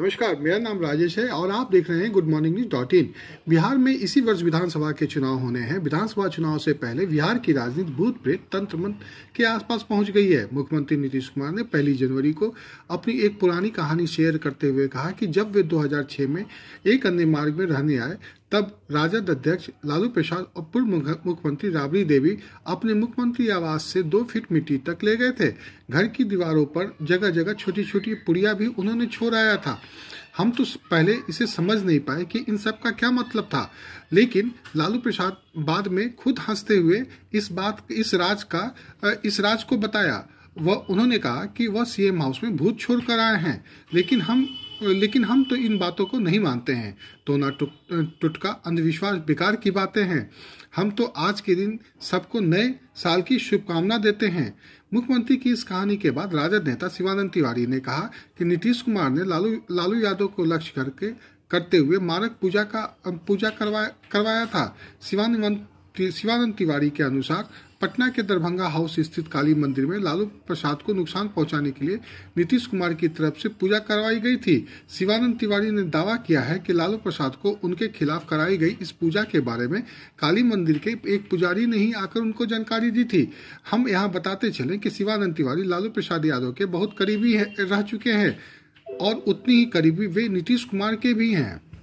नमस्कार मेरा नाम राजेश है और आप देख रहे हैं good morning news dot in Bihar में इसी वर्ष विधानसभा के चुनाव होने हैं विधानसभा चुनाव से पहले बिहार की राजनीति भूत प्रेत तंत्र मंत्र के आसपास पहुंच गई है मुख्यमंत्री नीतीश कुमार ने पहली जनवरी को अपनी एक पुरानी कहानी शेयर करते हुए कहा कि जब वे दो में एक अन्य मार्ग में रहने आए तब राजद अध्यक्ष लालू प्रसाद और पूर्व मुख्यमंत्री राबड़ी देवी अपने मुख्यमंत्री आवास से दो फीट मिट्टी तक ले गए थे घर की दीवारों पर जगह जगह छोटी छोटी पुड़िया भी उन्होंने छोड़ाया था हम तो पहले इसे समझ नहीं पाए कि इन सब का क्या मतलब था लेकिन लालू प्रसाद बाद में खुद हंसते हुए इस बात इस राज का इस राज को बताया वह उन्होंने कहा कि वह सीएम हाउस में भूत छोड़ कर आए हैं लेकिन हम लेकिन हम तो इन बातों को नहीं मानते हैं तोना टुटका अंधविश्वास बेकार की बातें हैं हम तो आज के दिन सबको नए साल की शुभकामना देते हैं मुख्यमंत्री की इस कहानी के बाद राजद नेता शिवानंद तिवारी ने कहा कि नीतीश कुमार ने लालू लालू यादव को लक्ष्य करके करते हुए मारक पूजा का पूजा करवाया करवाया था शिवानंद शिवानंद तिवारी के अनुसार पटना के दरभंगा हाउस स्थित काली मंदिर में लालू प्रसाद को नुकसान पहुंचाने के लिए नीतीश कुमार की तरफ से पूजा करवाई गई थी शिवानंद तिवारी ने दावा किया है कि लालू प्रसाद को उनके खिलाफ कराई गई इस पूजा के बारे में काली मंदिर के एक पुजारी ने ही आकर उनको जानकारी दी थी हम यहाँ बताते चले कि शिवानंद तिवारी लालू प्रसाद यादव के बहुत करीबी रह चुके हैं और उतनी ही करीबी वे नीतीश कुमार के भी हैं